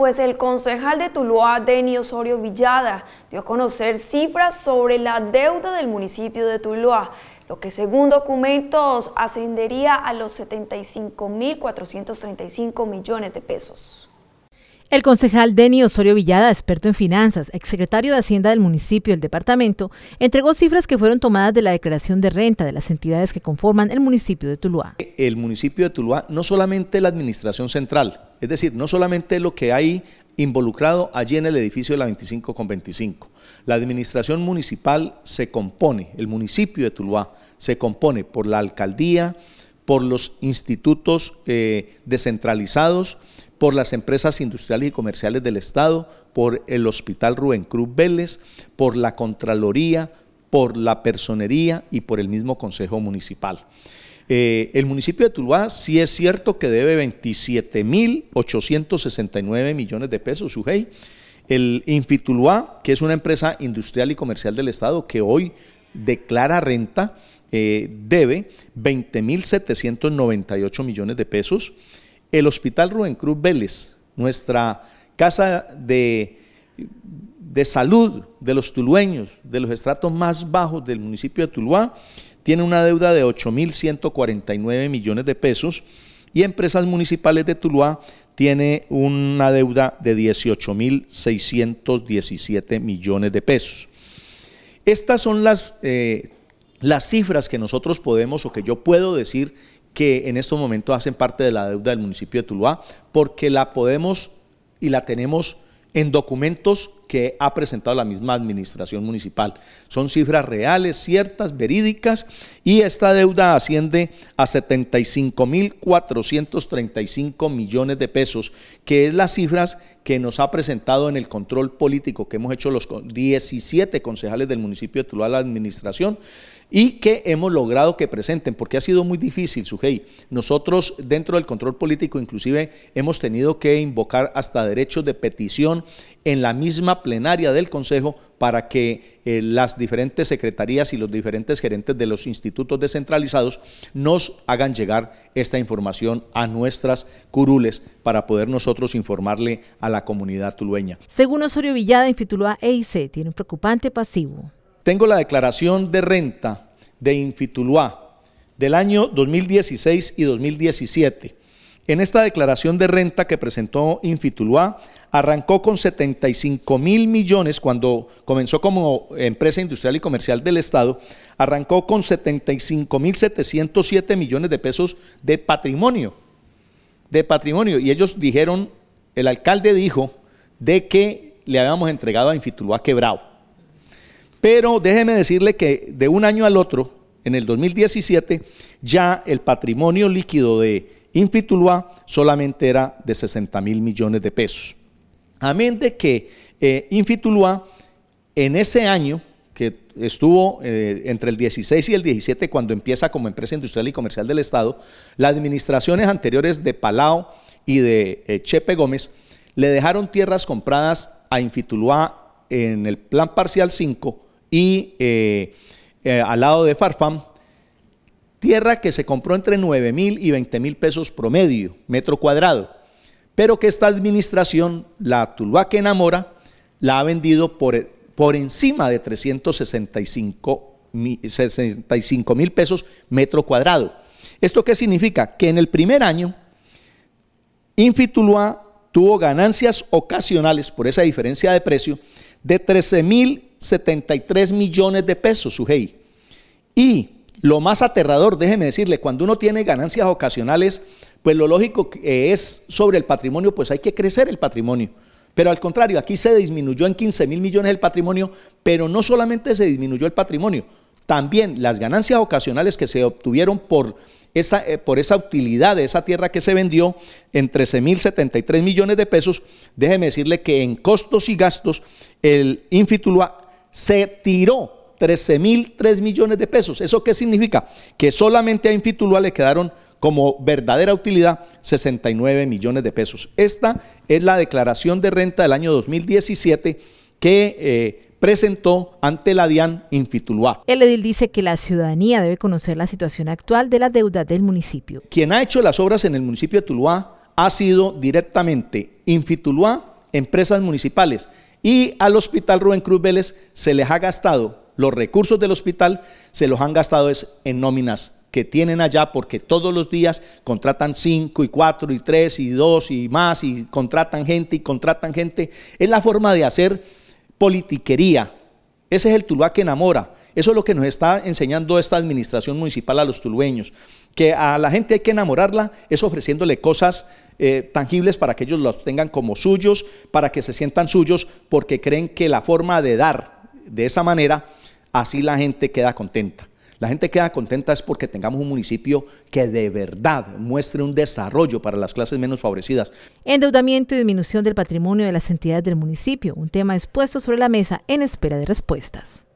pues el concejal de Tuluá, Denny Osorio Villada, dio a conocer cifras sobre la deuda del municipio de Tuluá, lo que según documentos ascendería a los 75.435 millones de pesos. El concejal Denny Osorio Villada, experto en finanzas, exsecretario de Hacienda del municipio y el departamento, entregó cifras que fueron tomadas de la declaración de renta de las entidades que conforman el municipio de Tuluá. El municipio de Tuluá, no solamente la administración central, es decir, no solamente lo que hay involucrado allí en el edificio de la 25 con 25. La administración municipal se compone, el municipio de Tuluá se compone por la alcaldía, por los institutos eh, descentralizados, por las empresas industriales y comerciales del Estado, por el Hospital Rubén Cruz Vélez, por la Contraloría, por la Personería y por el mismo Consejo Municipal. Eh, el municipio de Tuluá sí es cierto que debe 27.869 millones de pesos, su El Infituluá, que es una empresa industrial y comercial del Estado que hoy declara renta, eh, debe 20.798 millones de pesos. El Hospital Rubén Cruz Vélez, nuestra casa de, de salud de los tulueños, de los estratos más bajos del municipio de Tuluá, tiene una deuda de 8.149 millones de pesos y Empresas Municipales de Tuluá tiene una deuda de 18.617 millones de pesos. Estas son las, eh, las cifras que nosotros podemos o que yo puedo decir que en estos momentos hacen parte de la deuda del municipio de Tuluá, porque la podemos y la tenemos en documentos que ha presentado la misma administración municipal. Son cifras reales, ciertas, verídicas, y esta deuda asciende a 75.435 millones de pesos, que es las cifras que nos ha presentado en el control político que hemos hecho los 17 concejales del municipio de Tuluá la administración y que hemos logrado que presenten, porque ha sido muy difícil, Sujei. Nosotros dentro del control político inclusive hemos tenido que invocar hasta derechos de petición en la misma plenaria del Consejo para que eh, las diferentes secretarías y los diferentes gerentes de los institutos descentralizados nos hagan llegar esta información a nuestras curules para poder nosotros informarle a la comunidad tulueña. Según Osorio Villada, Infituluá EIC tiene un preocupante pasivo. Tengo la declaración de renta de Infituluá del año 2016 y 2017 en esta declaración de renta que presentó Infituluá, arrancó con 75 mil millones cuando comenzó como empresa industrial y comercial del Estado, arrancó con 75 mil 707 millones de pesos de patrimonio, de patrimonio. Y ellos dijeron, el alcalde dijo de que le habíamos entregado a Infituluá quebrado. Pero déjeme decirle que de un año al otro, en el 2017, ya el patrimonio líquido de Infitulua solamente era de 60 mil millones de pesos. Amén de que eh, en ese año, que estuvo eh, entre el 16 y el 17 cuando empieza como empresa industrial y comercial del Estado, las administraciones anteriores de Palau y de eh, Chepe Gómez le dejaron tierras compradas a Infitulua en el plan parcial 5 y eh, al lado de Farfam Tierra que se compró entre 9 mil y 20 mil pesos promedio, metro cuadrado, pero que esta administración, la Tuluá que enamora, la ha vendido por, por encima de 365 mil pesos metro cuadrado. ¿Esto qué significa? Que en el primer año, Infituluá tuvo ganancias ocasionales por esa diferencia de precio de 13 mil 73 millones de pesos, Sujei. Y lo más aterrador, déjeme decirle, cuando uno tiene ganancias ocasionales, pues lo lógico es sobre el patrimonio, pues hay que crecer el patrimonio. Pero al contrario, aquí se disminuyó en 15 mil millones el patrimonio, pero no solamente se disminuyó el patrimonio, también las ganancias ocasionales que se obtuvieron por, eh, por esa utilidad de esa tierra que se vendió en 13 mil 73 millones de pesos, déjeme decirle que en costos y gastos el Infitulua se tiró 13 mil 3 millones de pesos. ¿Eso qué significa? Que solamente a Infitulúa le quedaron como verdadera utilidad 69 millones de pesos. Esta es la declaración de renta del año 2017 que... Eh, presentó ante la DIAN Infitulua. El edil dice que la ciudadanía debe conocer la situación actual de la deuda del municipio. Quien ha hecho las obras en el municipio de Tuluá ha sido directamente Infitulua, empresas municipales, y al Hospital Rubén Cruz Vélez se les ha gastado los recursos del hospital se los han gastado en nóminas que tienen allá porque todos los días contratan cinco y cuatro y tres y dos y más y contratan gente y contratan gente. Es la forma de hacer politiquería. Ese es el Tuluá que enamora. Eso es lo que nos está enseñando esta administración municipal a los tulueños, que a la gente hay que enamorarla es ofreciéndole cosas eh, tangibles para que ellos las tengan como suyos, para que se sientan suyos, porque creen que la forma de dar de esa manera Así la gente queda contenta. La gente queda contenta es porque tengamos un municipio que de verdad muestre un desarrollo para las clases menos favorecidas. Endeudamiento y disminución del patrimonio de las entidades del municipio, un tema expuesto sobre la mesa en espera de respuestas.